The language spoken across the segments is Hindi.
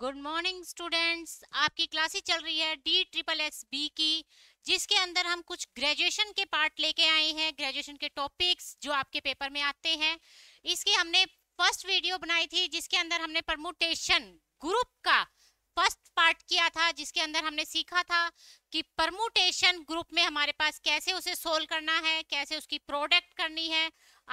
गुड मॉर्निंग स्टूडेंट्स आपकी क्लासेस चल रही है डी ट्रिपल एक्स बी की जिसके अंदर हम कुछ ग्रेजुएशन के पार्ट लेके आए हैं ग्रेजुएशन के टॉपिक्स जो आपके पेपर में आते हैं इसकी हमने फर्स्ट वीडियो बनाई थी जिसके अंदर हमने परमुटेशन ग्रुप का फर्स्ट पार्ट किया था जिसके अंदर हमने सीखा था कि परमुटेशन ग्रुप में हमारे पास कैसे उसे सोल्व करना है कैसे उसकी प्रोडक्ट करनी है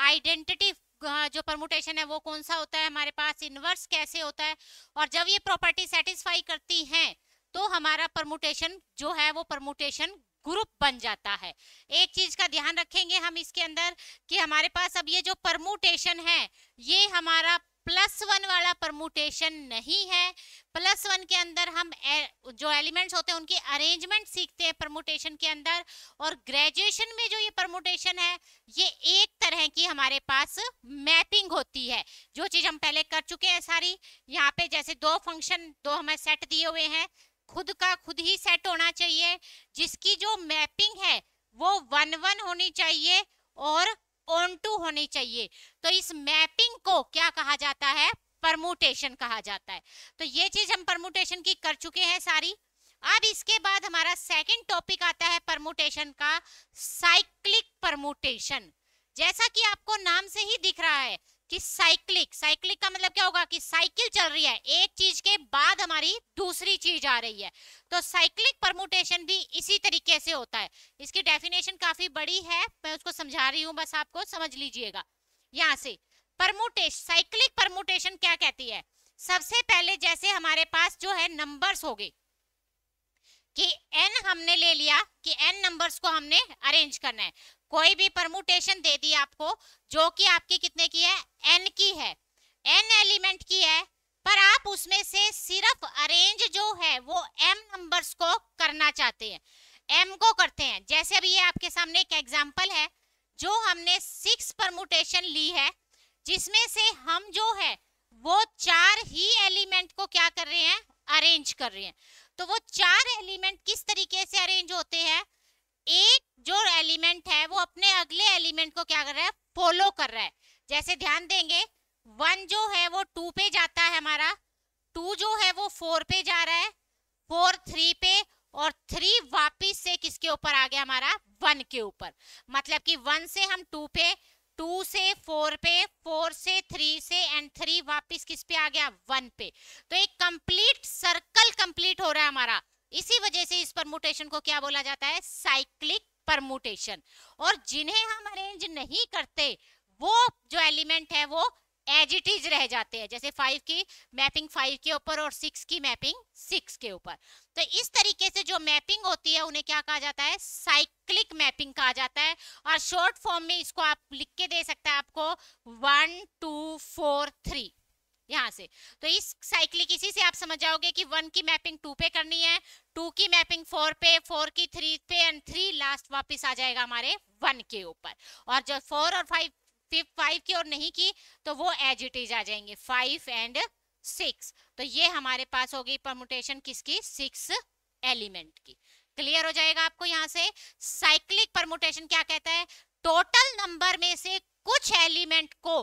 आइडेंटिटी जो परमुटेशन है वो कौन सा होता है हमारे पास इनवर्स कैसे होता है और जब ये प्रॉपर्टी सेटिस्फाई करती हैं तो हमारा परमुटेशन जो है वो परमुटेशन ग्रुप बन जाता है एक चीज का ध्यान रखेंगे हम इसके अंदर कि हमारे पास अब ये जो परमुटेशन है ये हमारा प्लस वन वाला परमुटेशन नहीं है प्लस वन के अंदर हम जो एलिमेंट्स होते हैं उनकी अरेंजमेंट सीखते हैं परमुटेशन के अंदर और ग्रेजुएशन में जो ये परमुटेशन है ये एक तरह की हमारे पास मैपिंग होती है जो चीज़ हम पहले कर चुके हैं सारी यहाँ पे जैसे दो फंक्शन दो हमें सेट दिए हुए हैं खुद का खुद ही सेट होना चाहिए जिसकी जो मैपिंग है वो वन वन होनी चाहिए और ऑन टू होनी चाहिए तो इस मैपिंग को क्या कहा जाता है परमोटेशन कहा जाता है तो ये चीज हम परमोटेशन की कर चुके हैं सारी अब इसके बाद हमारा सेकंड टॉपिक आता है परमोटेशन का साइक्लिक परमुटेशन जैसा कि आपको नाम से ही दिख रहा है कि साइक्लिक साइक्लिक का मतलब क्या होगा कि साइकिल चल रही है एक चीज के बाद हमारी दूसरी चीज आ रही है तो साइक्लिक परमुटेशन भी इसी तरीके से होता है इसकी डेफिनेशन काफी बड़ी है मैं उसको समझा रही हूँ बस आपको समझ लीजिएगा यहाँ से परमुटेश साइक्लिक परमुटेशन क्या कहती है सबसे पहले जैसे हमारे पास जो है नंबर्स हो गए कि एन हमने ले लिया कि एन नंबर्स को हमने अरेंज करना है कोई भी परमुटेशन दे दी आपको जो कि आपकी कितने की है एन की है एन एलिमेंट की है पर आप उसमें से सिर्फ अरेंज जो है वो एम नंबर्स को करना चाहते हैं एम को करते हैं जैसे अभी ये आपके सामने एक एग्जांपल है जो हमने सिक्स परमुटेशन ली है जिसमें से हम जो है वो चार ही एलिमेंट को क्या कर रहे हैं अरेंज कर रहे हैं तो वो चार एलिमेंट किस तरीके से अरेंज होते हैं एक जो एलिमेंट है वो अपने अगले एलिमेंट को क्या कर रहा है फॉलो कर रहा है जैसे ध्यान देंगे वन जो है वो टू पे जाता है हमारा टू जो है वो फोर पे जा रहा है फोर थ्री पे और थ्री वापिस से किसके ऊपर आ गया हमारा वन के ऊपर मतलब कि वन से हम टू पे टू से फोर पे फोर से थ्री से एंड थ्री वापस किस पे आ गया वन पे तो एक कंप्लीट सर्कल कंप्लीट हो रहा है हमारा इसी वजह से इस परमुटेशन को क्या बोला जाता है साइक्लिक परमुटेशन और जिन्हें हम अरेंज नहीं करते वो जो एलिमेंट है वो एज इट इज रह जाते हैं जैसे फाइव की मैपिंग फाइव के ऊपर और सिक्स की मैपिंग सिक्स के ऊपर तो इस तरीके से जो मैपिंग होती है उन्हें क्या कहा जाता है साइक्लिक मैपिंग कहा जाता है और शॉर्ट फॉर्म में इसको आप लिख के दे सकते हैं आपको वन टू फोर थ्री यहाँ से तो इस साइक्लिक इसी से आप समझ जाओगे कि वन की मैपिंग टू पे करनी है टू की मैपिंग फोर पे फोर की थ्री पे एंड थ्री लास्ट वापस आ जाएगा हमारे वन के ऊपर और जब फोर और फाइव फाइव की और नहीं की तो वो एज इट इज आ जाएंगे फाइव एंड सिक्स तो ये हमारे पास होगी परमुटेशन किसकी सिक्स एलिमेंट की क्लियर हो जाएगा आपको यहाँ से साइक्लिक परमुटेशन क्या कहता है टोटल नंबर में से कुछ एलिमेंट को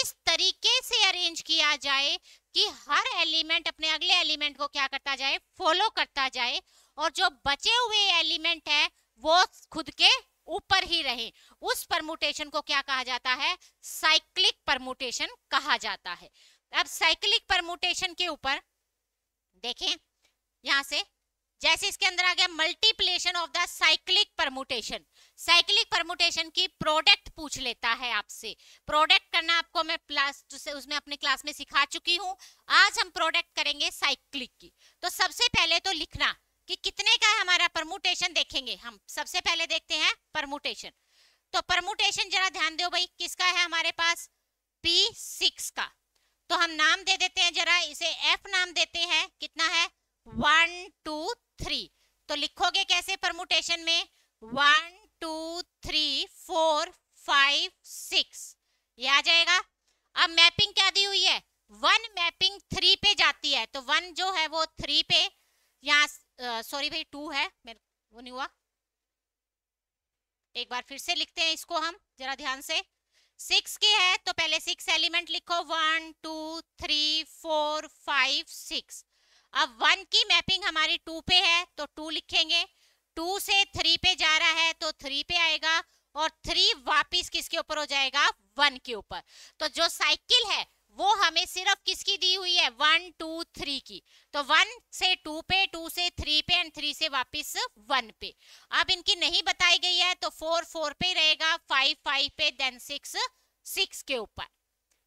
इस तरीके से अरेंज किया जाए कि हर एलिमेंट अपने अगले एलिमेंट को क्या करता जाए फॉलो करता जाए और जो बचे हुए एलिमेंट है वो खुद के ऊपर ही रहे उस परमुटेशन को क्या कहा जाता है साइक्लिक परमुटेशन कहा जाता है अब साइक्लिक परमुटेशन के ऊपर देखें यहां से जैसे इसके अंदर आ गया multiplication of the cyclic permutation cyclic permutation की प्रोडक्ट पूछ लेता है आपसे प्रोडक्ट करना आपको मैं प्लस उसमें अपने क्लास में सिखा चुकी हूँ आज हम प्रोडक्ट करेंगे साइक्लिक की तो सबसे पहले तो लिखना कि कितने का हमारा परमुटेशन देखेंगे हम सबसे पहले देखते हैं परमुटेशन तो परमुटेशन जरा ध्यान दो भाई किसका है हमारे पास P6 का तो हम नाम दे देते हैं जरा इसे F नाम देते हैं कितना है वन टू थ्री तो लिखोगे कैसे परमुटेशन में one two three four five six ये आ जाएगा अब मैपिंग क्या दी हुई है वन मैपिंग थ्री पे जाती है तो वन जो है वो थ्री पे यहाँ सॉरी भाई टू है मेरे वो नहीं हुआ एक बार फिर से लिखते हैं इसको हम जरा ध्यान से सिक्स की है तो पहले सिक्स एलिमेंट लिखो one two three four five six अब वन की मैपिंग हमारी टू पे है तो टू लिखेंगे टू से थ्री पे जा रहा है तो थ्री पे आएगा और थ्री वापिस किसके ऊपर हो जाएगा वन के ऊपर तो जो साइकिल है वो हमें सिर्फ किसकी दी हुई है वन टू थ्री की तो वन से टू पे टू से थ्री पे एंड थ्री से वापस वन पे अब इनकी नहीं बताई गई है तो फोर फोर पे रहेगा फाइव फाइव पे देन सिक्स सिक्स के ऊपर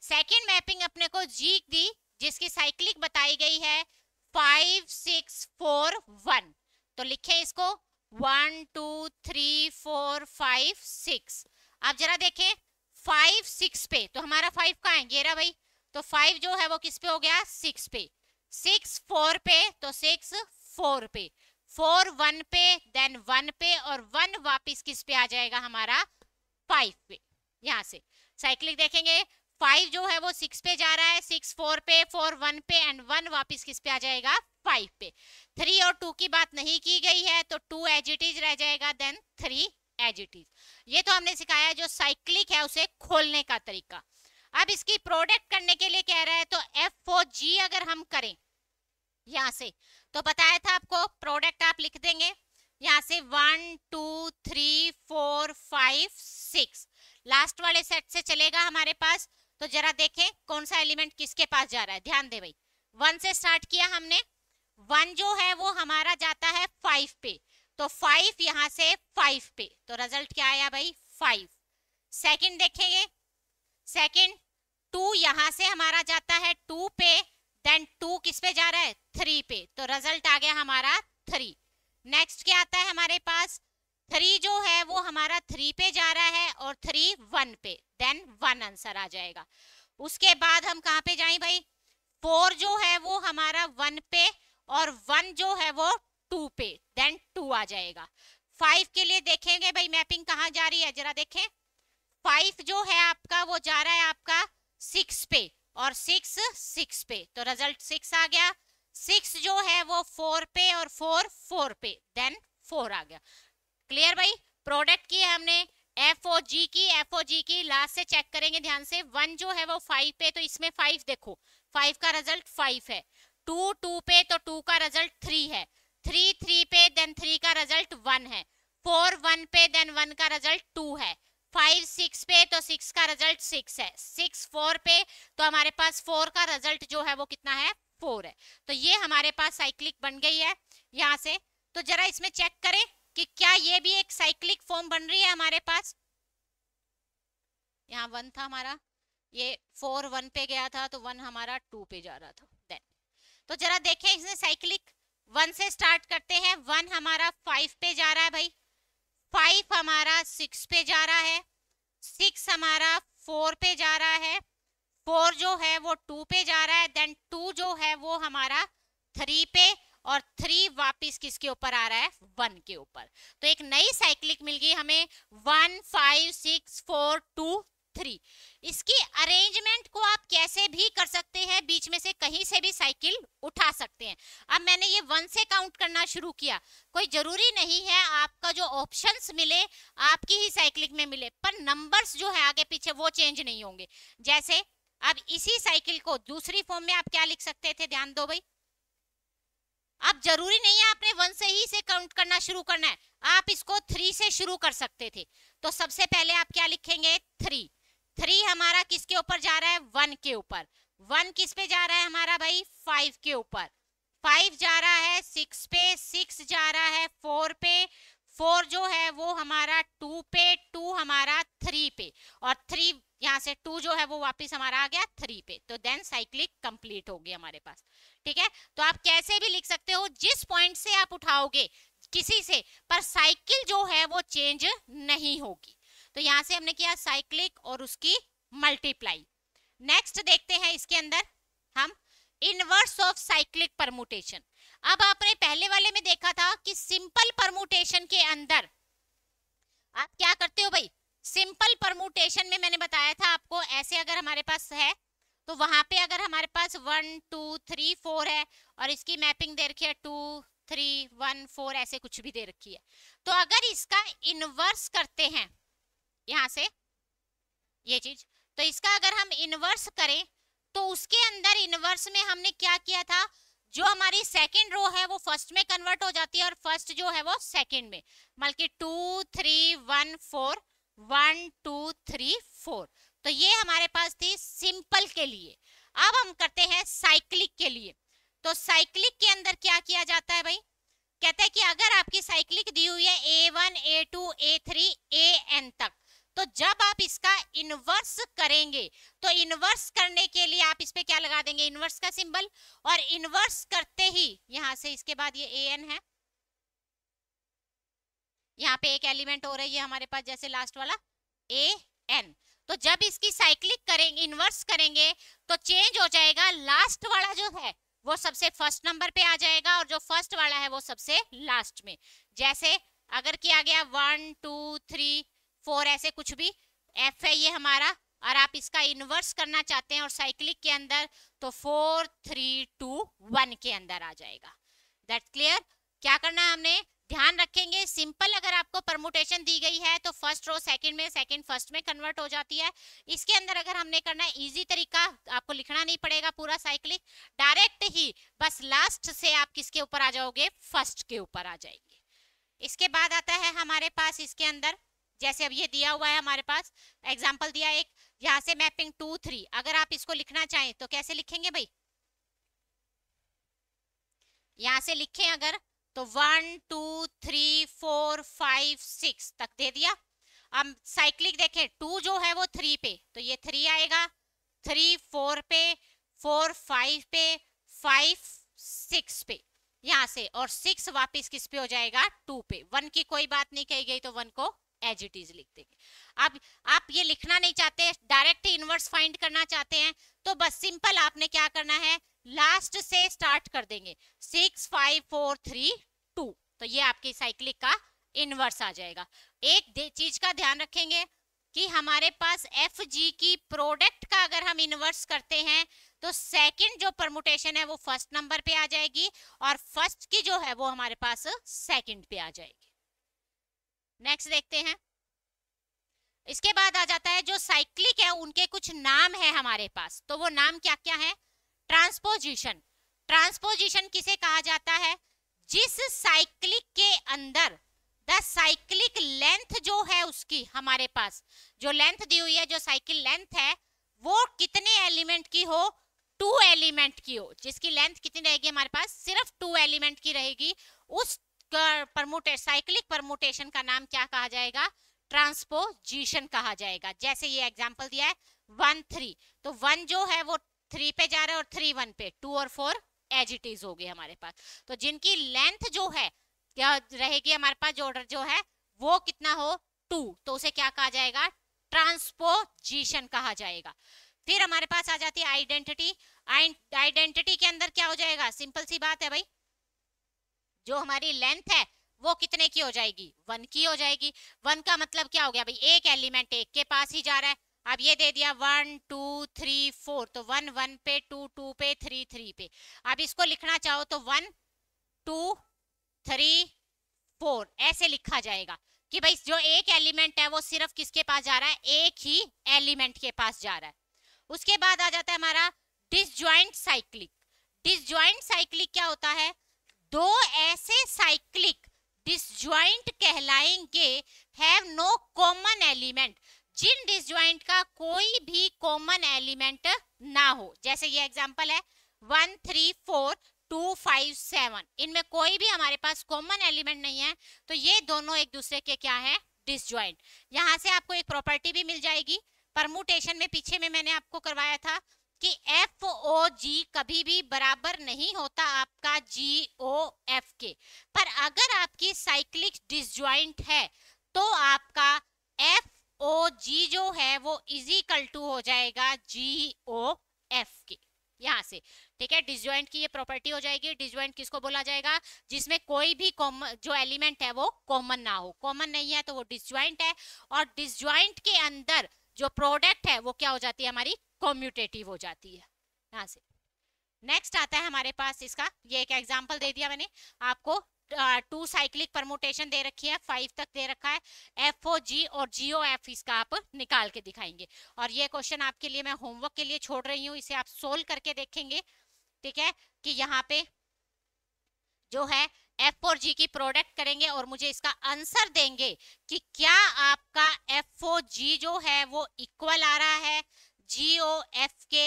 सेकेंड मैपिंग अपने को जी दी जिसकी साइक्लिक बताई गई है फाइव सिक्स फोर वन तो लिखे इसको one two three four five six अब जरा देखें फाइव सिक्स पे तो हमारा फाइव कहाँ है ये रहा भाई तो फाइव जो है वो किस पे हो गया सिक्स पे सिक्स फोर पे तो सिक्स फोर पे फोर वन पे देन वन पे और वन वापिस किस पे आ जाएगा हमारा फाइव पे यहाँ से साइक्लिक देखेंगे फाइव जो है वो सिक्स पे जा रहा है सिक्स फोर पे फोर वन पे एंड वन वापिस किस पे आ जाएगा फाइव पे थ्री और टू की बात नहीं की गई है तो टू एजिटिज रह जाएगा देन थ्री एजिटिज ये तो हमने सिखाया जो साइक्लिक है उसे खोलने का तरीका अब इसकी प्रोडक्ट करने के लिए कह रहा है तो एफ ओ जी अगर हम करें यहाँ से तो बताया था आपको प्रोडक्ट आप लिख देंगे यहाँ से one two three four five six last वाले सेट से चलेगा हमारे पास तो जरा देखें कौन सा एलिमेंट किसके पास जा रहा है ध्यान दे भाई वन से स्टार्ट किया हमने वन जो है वो हमारा जाता है फाइव पे तो फाइव यहाँ से फाइव पे तो रिजल्ट क्या आया भाई फाइव सेकंड देखेंगे सेकंड टू यहां से हमारा जाता है टू पे देन टू किस पे जा रहा है थ्री पे तो रिजल्ट आ गया हमारा थ्री नेक्स्ट क्या आता है हमारे पास थ्री जो है वो हमारा थ्री पे जा रहा है और थ्री वन पे देन वन आंसर आ जाएगा उसके बाद हम कहाँ पे जाए भाई फोर जो है वो हमारा वन पे और वन जो है वो टू पे देन टू आ जाएगा फाइव के लिए देखेंगे भाई मैपिंग कहाँ जा रही है जरा देखें फाइव जो है आपका वो जा रहा है आपका सिक्स पे और सिक्स सिक्स पे तो रिजल्ट सिक्स आ गया सिक्स जो है वो फोर पे और फोर फोर पे देन फोर आ गया क्लियर भाई प्रोडक्ट की हमने एफ ओ जी की एफ ओ जी की लास्ट से चेक करेंगे ध्यान से वन जो है वो फाइव पे तो इसमें फाइव देखो फाइव का रिजल्ट फाइव है टू टू पे तो टू का रिजल्ट थ्री है थ्री थ्री पे देन थ्री का रिजल्ट वन है फोर वन पे देन वन का रिजल्ट टू है फाइव सिक्स पे तो सिक्स का रिजल्ट सिक्स है सिक्स फोर पे तो हमारे पास फोर का रिजल्ट जो है वो कितना है फोर है तो ये हमारे पास साइक्लिक बन गई है यहाँ से तो जरा इसमें चेक करें कि क्या ये भी एक साइक्लिक फॉर्म बन रही है हमारे पास यहाँ वन था हमारा ये फोर वन पे गया था तो वन हमारा टू पे जा रहा था देन तो जरा देखें इसने साइक्लिक वन से स्टार्ट करते हैं वन हमारा फाइव पे जा रहा है भाई फाइव हमारा सिक्स पे जा रहा है सिक्स हमारा फोर पे जा रहा है फोर जो है वो टू पे जा रहा है देन टू जो है वो हमारा थ्री पे और थ्री वापस किसके ऊपर आ रहा है वन के ऊपर तो एक नई साइक्लिक मिल गई हमें one five six four two three इसकी अरेंजमेंट को आप कैसे भी कर सकते हैं बीच में से कहीं से भी साइकिल उठा सकते हैं अब मैंने ये वन से काउंट करना शुरू किया कोई जरूरी नहीं है आपका जो ऑप्शंस मिले आपकी ही साइकिलिंग में मिले पर नंबर्स जो है आगे पीछे वो चेंज नहीं होंगे जैसे अब इसी साइकिल को दूसरी फॉर्म में आप क्या लिख सकते थे ध्यान दो भाई अब जरूरी नहीं है आपने वन से ही से काउंट करना शुरू करना है आप इसको थ्री से शुरू कर सकते थे तो सबसे पहले आप क्या लिखेंगे थ्री थ्री हमारा किसके ऊपर जा रहा है वन के ऊपर वन किस पे जा रहा है हमारा भाई फाइव के ऊपर फाइव जा रहा है सिक्स पे सिक्स जा रहा है फोर पे फोर जो है वो हमारा टू पे टू हमारा थ्री पे और थ्री यहाँ से टू जो है वो वापस हमारा आ गया थ्री पे तो देन साइक्लिक कंप्लीट होगी हमारे पास ठीक है तो आप कैसे भी लिख सकते हो जिस पॉइंट से आप उठाओगे किसी से पर साइकिल जो है वो चेंज नहीं होगी तो यहाँ से हमने किया साइक्लिक और उसकी मल्टीप्लाई नेक्स्ट देखते हैं इसके अंदर हम इनवर्स ऑफ साइक्लिक परमुटेशन अब आपने पहले वाले में देखा था कि सिंपल परमुटेशन के अंदर आप क्या करते हो भाई सिंपल परमुटेशन में मैंने बताया था आपको ऐसे अगर हमारे पास है तो वहां पे अगर हमारे पास वन टू थ्री फोर है और इसकी मैपिंग दे रखी है टू थ्री वन फोर ऐसे कुछ भी दे रखी है तो अगर इसका इनवर्स करते हैं यहाँ से ये चीज तो इसका अगर हम इनवर्स करें तो उसके अंदर इनवर्स में हमने क्या किया था जो हमारी सेकंड रो है वो फर्स्ट में कन्वर्ट हो जाती है और फर्स्ट जो है वो सेकंड में बल्कि two three one four one two three four तो ये हमारे पास थी सिंपल के लिए अब हम करते हैं साइक्लिक के लिए तो साइक्लिक के अंदर क्या किया जाता है भाई कहते हैं कि अगर आपकी साइक्लिक दी हुई है A one A two A three A N तक तो जब आप इसका इनवर्स करेंगे तो इनवर्स करने के लिए आप इस पे क्या लगा देंगे इनवर्स का सिंबल और इनवर्स करते ही यहां से इसके बाद ये ए एन है यहाँ पे एक एलिमेंट हो रही है हमारे पास जैसे लास्ट वाला ए एन तो जब इसकी साइक्लिक करेंगे इनवर्स करेंगे तो चेंज हो जाएगा लास्ट वाला जो है वो सबसे फर्स्ट नंबर पे आ जाएगा और जो फर्स्ट वाला है वो सबसे लास्ट में जैसे अगर किया गया वन टू थ्री फोर ऐसे कुछ भी एफ है ये हमारा और आप इसका इन्वर्स करना चाहते हैं और साइक्लिक के अंदर तो फोर थ्री टू वन के अंदर आ जाएगा दैट क्लियर क्या करना है हमने ध्यान रखेंगे सिंपल अगर आपको परमुटेशन दी गई है तो फर्स्ट रो सेकंड में सेकंड फर्स्ट में कन्वर्ट हो जाती है इसके अंदर अगर हमने करना है इजी तरीका आपको लिखना नहीं पड़ेगा पूरा साइक्लिक डायरेक्ट ही बस लास्ट से आप किसके ऊपर आ जाओगे फर्स्ट के ऊपर आ जाएंगे इसके बाद आता है हमारे पास इसके अंदर जैसे अब ये दिया हुआ है हमारे पास एग्जाम्पल दिया एक यहाँ से मैपिंग टू थ्री अगर आप इसको लिखना चाहें तो कैसे लिखेंगे भाई यहाँ से लिखें अगर तो one two three four five six तक दे दिया अब साइक्लिक देखें टू जो है वो थ्री पे तो ये थ्री आएगा थ्री फोर पे फोर फाइव पे फाइव सिक्स पे यहाँ से और सिक्स वापस किस पे हो जाएगा टू पे वन की कोई बात नहीं कही गई तो वन को एज इट इज लिखते हैं आप आप ये लिखना नहीं चाहते डायरेक्ट इनवर्स फाइंड करना चाहते हैं तो बस सिंपल आपने क्या करना है लास्ट से स्टार्ट कर देंगे six five four three two तो ये आपके साइक्लिक का इनवर्स आ जाएगा एक चीज का ध्यान रखेंगे कि हमारे पास एफ जी की प्रोडक्ट का अगर हम इनवर्स करते हैं तो सेकंड जो परमुटेशन है वो फर्स्ट नंबर पे आ जाएगी और फर्स्ट की जो है वो हमारे पास सेकंड पे आ जाएगी नेक्स्ट देखते हैं इसके बाद आ जाता है जो साइक्लिक है उनके कुछ नाम है हमारे पास तो वो नाम क्या क्या है ट्रांसपोजिशन ट्रांसपोजिशन किसे कहा जाता है जिस साइक्लिक के अंदर द साइक्लिक लेंथ जो है उसकी हमारे पास जो लेंथ दी हुई है जो साइकिल लेंथ है वो कितने एलिमेंट की हो टू एलिमेंट की हो जिसकी लेंथ कितनी रहेगी हमारे पास सिर्फ टू एलिमेंट की रहेगी उस परमोटे साइक्लिक परमोटेशन का नाम क्या कहा जाएगा ट्रांसपोजिशन कहा जाएगा जैसे ये एग्जाम्पल दिया है वन थ्री तो वन जो है वो थ्री पे जा रहा है और थ्री वन पे टू और फोर एज इट इज हो गए हमारे पास तो जिनकी लेंथ जो है क्या रहेगी हमारे पास ऑर्डर जो है वो कितना हो टू तो उसे क्या कहा जाएगा ट्रांसपोजिशन कहा जाएगा फिर हमारे पास आ जाती है आइडेंटिटी आइडेंटिटी के अंदर क्या हो जाएगा सिंपल सी बात है भाई जो हमारी लेंथ है वो कितने की हो जाएगी वन की हो जाएगी वन का मतलब क्या हो गया भाई एक एलिमेंट एक के पास ही जा रहा है अब ये दे दिया वन टू थ्री फोर तो वन वन पे टू टू पे थ्री थ्री पे अब इसको लिखना चाहो तो वन टू थ्री फोर ऐसे लिखा जाएगा कि भाई जो एक एलिमेंट है वो सिर्फ किसके पास जा रहा है एक ही एलिमेंट के पास जा रहा है उसके बाद आ जाता है हमारा डिसज्वाइंट साइक्लिक डिसज्वाइंट साइक्लिक क्या होता है दो ऐसे साइक्लिक डिसज्वाइंट कहलाएंगे हैव नो कॉमन एलिमेंट जिन डिसज्वाइंट का कोई भी कॉमन एलिमेंट ना हो जैसे ये एग्जांपल है one three four two five seven इनमें कोई भी हमारे पास कॉमन एलिमेंट नहीं है तो ये दोनों एक दूसरे के क्या है डिसज्वाइंट यहाँ से आपको एक प्रॉपर्टी भी मिल जाएगी परमुटेशन में पीछे में मैंने आपको करवाया था कि एफ ओ जी कभी भी बराबर नहीं होता आपका जी ओ एफ के पर अगर आपकी साइक्लिक डिसज्वाइंट है तो आपका एफ ओ जी जो है वो इजिकल टू हो जाएगा जी ओ एफ के यहाँ से ठीक है डिसज्वाइंट की ये प्रॉपर्टी हो जाएगी डिसज्वाइंट किसको बोला जाएगा जिसमें कोई भी कॉमन जो एलिमेंट है वो कॉमन ना हो कॉमन नहीं है तो वो डिसज्वाइंट है और डिसज्वाइंट के अंदर जो प्रोडक्ट है वो क्या हो जाती है हमारी कॉम्यूटेटिव हो जाती है यहाँ से नेक्स्ट आता है हमारे पास इसका ये एक एग्जाम्पल दे दिया मैंने आपको टू साइक्लिक परमोटेशन दे रखी है फाइव तक दे रखा है एफ ओ जी और जी ओ एफ इसका आप निकाल के दिखाएंगे और ये क्वेश्चन आपके लिए मैं होमवर्क के लिए छोड़ रही हूँ इसे आप सोल्व करके देखेंगे ठीक है कि यहाँ पे जो है एफ ओ जी की प्रोडक्ट करेंगे और मुझे इसका आंसर देंगे कि क्या आपका एफ ओ जी जो है वो इक्वल आ रहा है जी ओ एफ के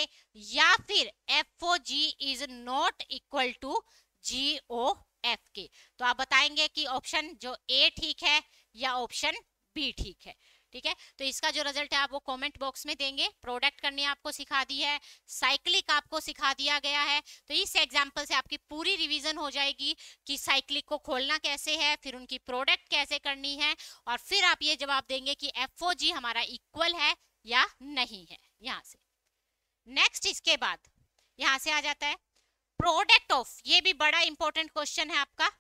या फिर F O G is not equal to G O F के तो आप बताएंगे कि ऑप्शन जो ए ठीक है या ऑप्शन बी ठीक है ठीक है तो इसका जो रिजल्ट है आप वो कमेंट बॉक्स में देंगे प्रोडक्ट करने आपको सिखा दी है साइक्लिक आपको सिखा दिया गया है तो इस एग्जाम्पल से आपकी पूरी रिवीजन हो जाएगी कि साइक्लिक को खोलना कैसे है फिर उनकी प्रोडक्ट कैसे करनी है और फिर आप ये जवाब देंगे कि एफ हमारा इक्वल है या नहीं है यहाँ से नेक्स्ट इसके बाद यहाँ से आ जाता है प्रोडक्ट ऑफ ये भी बड़ा इंपॉर्टेंट क्वेश्चन है आपका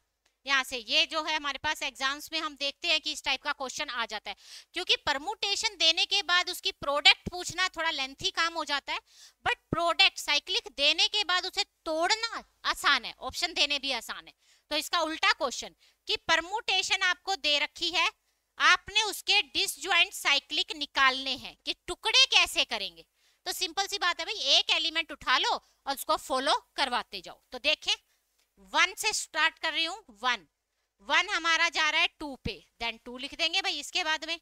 यहाँ से ये जो है हमारे पास एग्जाम्स में हम देखते हैं कि इस टाइप का क्वेश्चन आ जाता है क्योंकि परमुटेशन देने के बाद उसकी प्रोडक्ट पूछना थोड़ा लेंथी काम हो जाता है बट प्रोडक्ट साइक्लिक देने के बाद उसे तोड़ना आसान है ऑप्शन देने भी आसान है तो इसका उल्टा क्वेश्चन कि परमुटेशन आपको दे रखी है आपने उसके डिसज्वाइंट साइक्लिक निकालने हैं कि टुकड़े कैसे करेंगे तो सिंपल सी बात है भाई एक एलिमेंट उठा लो और उसको फॉलो करवाते जाओ तो देखें वन से स्टार्ट कर रही हूँ वन वन हमारा जा रहा है टू पे देन टू लिख देंगे भाई इसके बाद में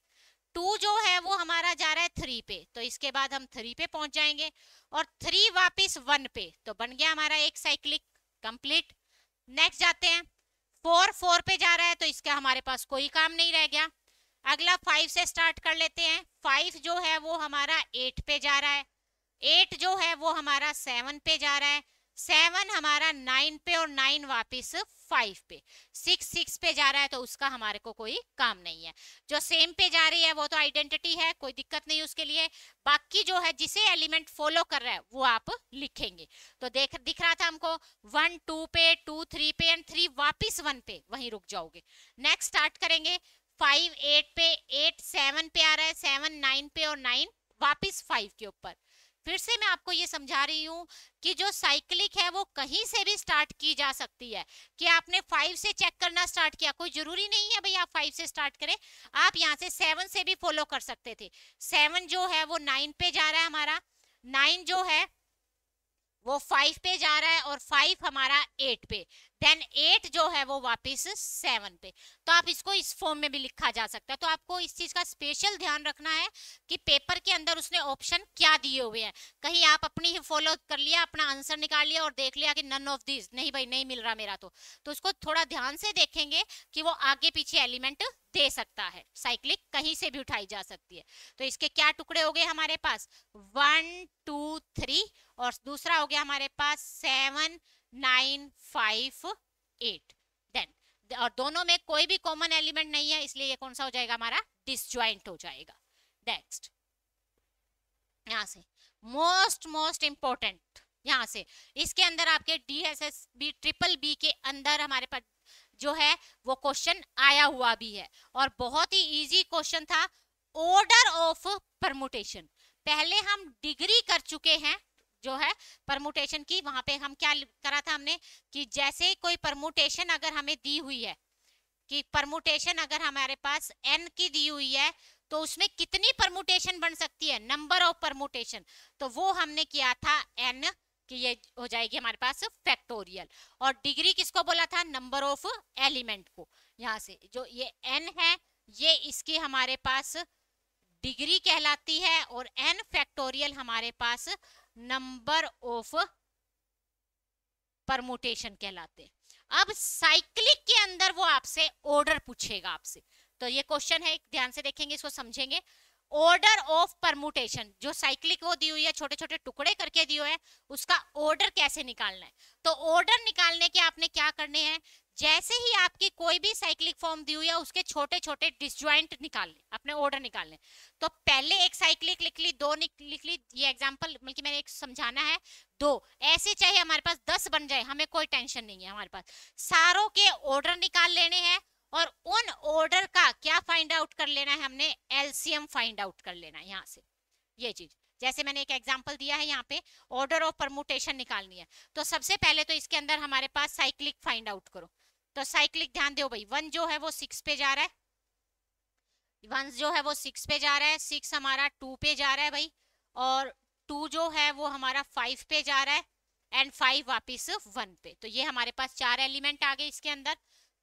टू जो है वो हमारा जा रहा है थ्री पे तो इसके बाद हम थ्री पे पहुंच जाएंगे और थ्री वापस वन पे तो बन गया हमारा एक साइक्लिक कंप्लीट नेक्स्ट जाते हैं फोर फोर पे जा रहा है तो इसका हमारे पास कोई काम नहीं रह गया अगला फाइव से स्टार्ट कर लेते हैं फाइव जो है वो हमारा एट पे जा रहा है एट जो है वो हमारा सेवन पे जा रहा है सेवन हमारा नाइन पे और नाइन वापस फाइव पे सिक्स सिक्स पे जा रहा है तो उसका हमारे को कोई काम नहीं है जो सेम पे जा रही है वो तो आइडेंटिटी है कोई दिक्कत नहीं उसके लिए बाकी जो है जिसे एलिमेंट फॉलो कर रहा है वो आप लिखेंगे तो देख दिख रहा था हमको वन टू पे टू थ्री पे एंड थ्री वापिस वन पे वहीं रुक जाओगे नेक्स्ट स्टार्ट करेंगे फाइव एट पे एट सेवन पे आ रहा है सेवन नाइन पे और नाइन वापिस फाइव के ऊपर फिर से मैं आपको ये समझा रही हूँ कि जो साइक्लिक है वो कहीं से भी स्टार्ट की जा सकती है कि आपने फाइव से चेक करना स्टार्ट किया कोई जरूरी नहीं है भाई आप फाइव से स्टार्ट करें आप यहाँ से सेवन से भी फॉलो कर सकते थे सेवन जो है वो नाइन पे जा रहा है हमारा नाइन जो है वो फाइव पे जा रहा है और फाइव हमारा एट पे देन एट जो है वो वापस सेवन पे तो आप इसको इस फॉर्म में भी लिखा जा सकता है तो आपको इस चीज़ का स्पेशल ध्यान रखना है कि पेपर के अंदर उसने ऑप्शन क्या दिए हुए हैं कहीं आप अपनी ही फॉलो कर लिया अपना आंसर निकाल लिया और देख लिया कि नन ऑफ दिस नहीं भाई नहीं मिल रहा मेरा तो तो उसको थोड़ा ध्यान से देखेंगे कि वो आगे पीछे एलिमेंट दे सकता है साइक्लिक कहीं से भी उठाई जा सकती है तो इसके क्या टुकड़े हो गए हमारे पास वन टू थ्री और दूसरा हो गया हमारे पास seven nine five eight then और दोनों में कोई भी कॉमन एलिमेंट नहीं है इसलिए ये कौन सा हो जाएगा हमारा डिसज्वाइंट हो जाएगा नेक्स्ट यहाँ से मोस्ट मोस्ट इम्पोर्टेंट यहाँ से इसके अंदर आपके D S S B triple B के अंदर हमारे पास जो है वो क्वेश्चन आया हुआ भी है और बहुत ही इजी क्वेश्चन था ऑर्डर ऑफ परमुटेशन पहले हम डिग्री कर चुके हैं जो है परमुटेशन की वहां पे हम क्या करा था हमने कि जैसे कोई परमुटेशन अगर हमें दी हुई है कि परमुटेशन अगर हमारे पास एन की दी हुई है तो उसमें कितनी परमुटेशन बन सकती है नंबर ऑफ परमुटेशन तो वो हमने किया था एन कि ये हो जाएगी हमारे पास फैक्टोरियल और डिग्री किसको बोला था नंबर ऑफ एलिमेंट को यहाँ से जो ये एन है ये इसकी हमारे पास डिग्री कहलाती है और एन फैक्टोरियल हमारे पास नंबर ऑफ परमोटेशन कहलाते हैं अब साइक्लिक के अंदर वो आपसे ऑर्डर पूछेगा आपसे तो ये क्वेश्चन है ध्यान से देखेंगे इसको समझेंगे ऑर्डर ऑफ परमुटेशन जो साइक्लिक वो दी हुई है छोटे छोटे टुकड़े करके दिए हुए हैं उसका ऑर्डर कैसे निकालना है तो ऑर्डर निकालने के आपने क्या करने हैं जैसे ही आपकी कोई भी साइक्लिक फॉर्म दी हुई है उसके छोटे छोटे डिसज्वाइंट निकाल लें अपने ऑर्डर निकाल लें तो पहले एक साइक्लिक लिख ली दो लिख ली ये एग्जांपल मतलब बल्कि मैंने एक समझाना है दो ऐसे चाहे हमारे पास दस बन जाए हमें कोई टेंशन नहीं है हमारे पास सारों के ऑर्डर निकाल लेने हैं और उन ऑर्डर का क्या फाइंड आउट कर लेना है हमने एलसीएम फाइंड आउट कर लेना है यहाँ से ये चीज़ जैसे मैंने एक एग्जांपल दिया है यहाँ पे ऑर्डर ऑफ परमुटेशन निकालनी है तो सबसे पहले तो इसके अंदर हमारे पास साइक्लिक फाइंड आउट करो तो साइक्लिक ध्यान दो भाई वन जो है वो सिक्स पे जा रहा है वन जो है वो सिक्स पे जा रहा है सिक्स हमारा टू पे जा रहा है भाई और टू जो है वो हमारा फाइव पे जा रहा है एंड फाइव वापिस वन पे तो ये हमारे पास चार एलिमेंट आ गए इसके अंदर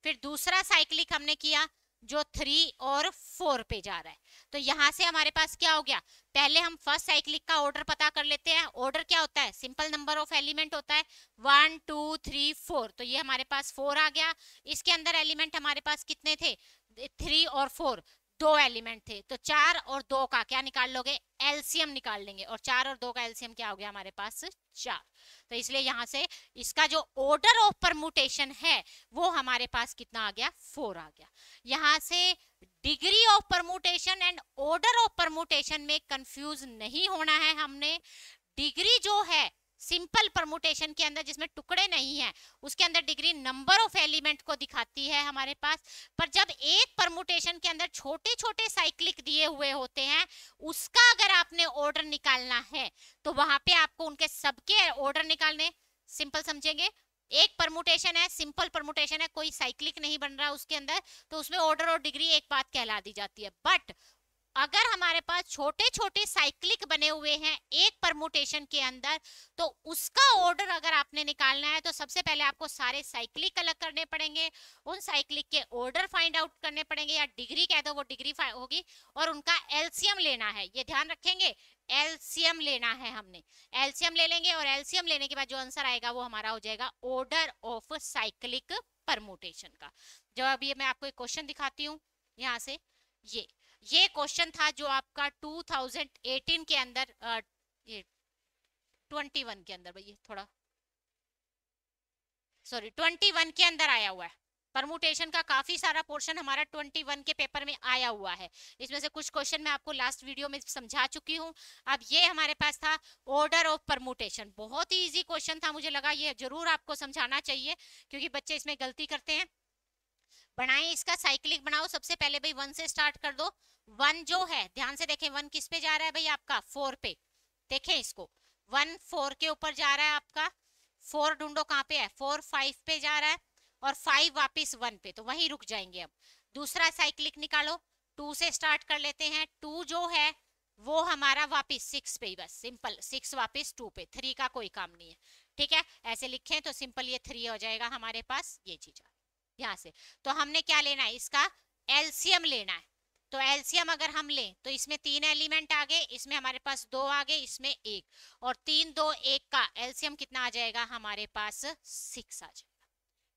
फिर दूसरा साइक्लिक हमने किया जो थ्री और फोर पे जा रहा है तो यहाँ से हमारे पास क्या हो गया पहले हम फर्स्ट साइक्लिक का ऑर्डर पता कर लेते हैं ऑर्डर क्या होता है सिंपल नंबर ऑफ एलिमेंट होता है वन टू थ्री फोर तो ये हमारे पास फोर आ गया इसके अंदर एलिमेंट हमारे पास कितने थे थ्री और फोर दो एलिमेंट थे तो चार और दो का क्या निकाल लोगे एल्सियम निकाल लेंगे और चार और दो का एल्सियम क्या हो गया हमारे पास चार तो इसलिए यहाँ से इसका जो ऑर्डर ऑफ परमुटेशन है वो हमारे पास कितना आ गया फोर आ गया यहाँ से degree of permutation and order of permutation में कंफ्यूज नहीं होना है हमने डिग्री जो है सिंपल परमुटेशन के अंदर जिसमें टुकड़े नहीं है उसके अंदर डिग्री नंबर ऑफ एलिमेंट को दिखाती है हमारे पास पर जब एक परमुटेशन के अंदर छोटे छोटे साइक्लिक दिए हुए होते हैं उसका अगर आपने ऑर्डर निकालना है तो वहां पे आपको उनके सबके ऑर्डर निकालने सिंपल समझेंगे एक परमुटेशन है सिंपल परमुटेशन है कोई साइक्लिक नहीं बन रहा उसके अंदर तो उसमें ऑर्डर और डिग्री एक बात कहला दी जाती है बट अगर हमारे पास छोटे छोटे साइक्लिक बने हुए हैं एक परमुटेशन के अंदर तो उसका ऑर्डर अगर आपने निकालना है तो सबसे पहले आपको सारे साइक्लिक अलग करने पड़ेंगे उन साइक्लिक के ऑर्डर फाइंड आउट करने पड़ेंगे या डिग्री कह दो वो डिग्री होगी और उनका एल्सियम लेना है ये ध्यान रखेंगे एल्सियम लेना है हमने एल्सियम ले लेंगे और एल्सियम लेने के बाद जो आंसर आएगा वो हमारा हो जाएगा ऑर्डर ऑफ साइक्लिक परमोटेशन का जब अब ये मैं आपको एक क्वेश्चन दिखाती हूँ यहाँ से ये ये क्वेश्चन था जो आपका 2018 के अंदर आ, ये 21 के अंदर भैया थोड़ा सॉरी 21 के अंदर आया हुआ है परमुटेशन का काफी सारा पोर्शन हमारा 21 के पेपर में आया हुआ है इसमें से कुछ क्वेश्चन मैं आपको लास्ट वीडियो में समझा चुकी हूँ अब ये हमारे पास था ऑर्डर ऑफ परमुटेशन बहुत ही इजी क्वेश्चन था मुझे लगा ये जरूर आपको समझाना चाहिए क्योंकि बच्चे इसमें गलती करते हैं बनाए इसका साइक्लिक बनाओ सबसे पहले भाई वन से स्टार्ट कर दो वन जो है ध्यान से देखें वन किस पे जा रहा है भाई आपका फोर पे देखें इसको वन फोर के ऊपर जा रहा है आपका फोर ढूंढो कहाँ पे है फोर फाइव पे जा रहा है और फाइव वापिस वन पे तो वही रुक जाएंगे अब दूसरा साइक्लिक निकालो टू से स्टार्ट कर लेते हैं टू जो है वो हमारा वापिस सिक्स पे ही बस सिंपल सिक्स वापिस टू पे थ्री का कोई काम नहीं है ठीक है ऐसे लिखें तो सिंपल ये थ्री हो जाएगा हमारे पास ये चीज़ यहाँ से तो हमने क्या लेना है इसका एल्सियम लेना है तो एल्सियम अगर हम लें तो इसमें तीन एलिमेंट आ गए इसमें हमारे पास दो आ गए इसमें एक और तीन दो एक का एल्सियम कितना आ जाएगा हमारे पास सिक्स आ जाएगा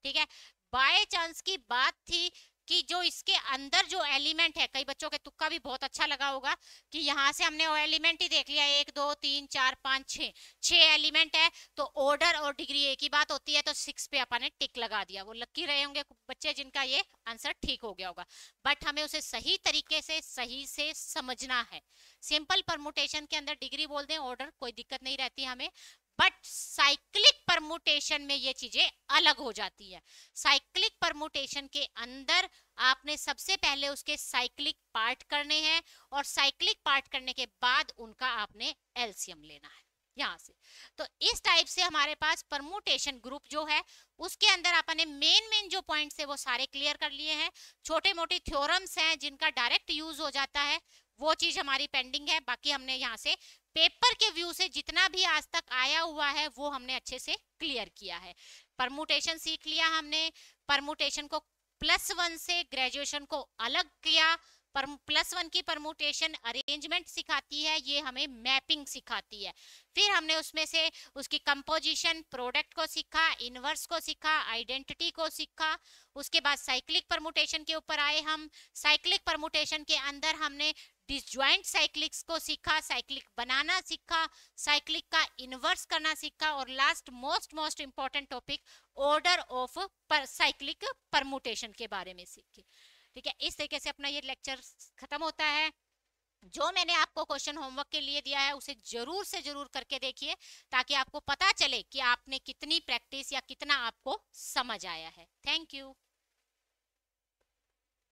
ठीक है बाय चांस की बात थी कि जो इसके अंदर जो एलिमेंट है कई बच्चों के तुक्का भी बहुत अच्छा लगा होगा कि यहाँ से हमने एलिमेंट ही देख लिया एक दो तीन चार पाँच छः छः एलिमेंट है तो ऑर्डर और डिग्री एक ही बात होती है तो सिक्स पे अपन ने टिक लगा दिया वो लक्की रहे होंगे बच्चे जिनका ये आंसर ठीक हो गया होगा बट हमें उसे सही तरीके से सही से समझना है सिंपल परमोटेशन के अंदर डिग्री बोल दें ऑर्डर कोई दिक्कत नहीं रहती हमें बट साइक्लिक परमुटेशन में ये चीजें अलग हो जाती है साइक्लिक परमुटेशन के अंदर आपने सबसे पहले उसके साइक्लिक पार्ट करने हैं और साइक्लिक पार्ट करने के बाद उनका आपने एल्सियम लेना है यहाँ से तो इस टाइप से हमारे पास परमुटेशन ग्रुप जो है उसके अंदर आपने मेन मेन जो पॉइंट्स है वो सारे क्लियर कर लिए हैं छोटे मोटे थ्योरम्स हैं जिनका डायरेक्ट यूज हो जाता है वो चीज हमारी पेंडिंग है बाकी हमने यहाँ से पेपर के व्यू से जितना भी आज तक आया हुआ है वो हमने अच्छे से क्लियर किया है परमुटेशन सीख लिया हमने परमुटेशन को प्लस वन से ग्रेजुएशन को अलग किया पर प्लस वन की परमुटेशन अरेंजमेंट सिखाती है ये हमें मैपिंग सिखाती है फिर हमने उसमें से उसकी कंपोजिशन प्रोडक्ट को सीखा इनवर्स को सीखा आइडेंटिटी को सीखा उसके बाद साइक्लिक परमुटेशन के ऊपर आए हम साइक्लिक परमुटेशन के अंदर हमने डिसज्वाइंट साइक्लिक्स को सीखा साइक्लिक बनाना सीखा साइक्लिक का इन्वर्स करना सीखा और last most most important topic order of पर साइक्लिक परमुटेशन के बारे में सीखे ठीक है इस तरीके से अपना ये लेक्चर खत्म होता है जो मैंने आपको क्वेश्चन होमवर्क के लिए दिया है उसे जरूर से जरूर करके देखिए ताकि आपको पता चले कि आपने कितनी प्रैक्टिस या कितना आपको समझ आया है थैंक यू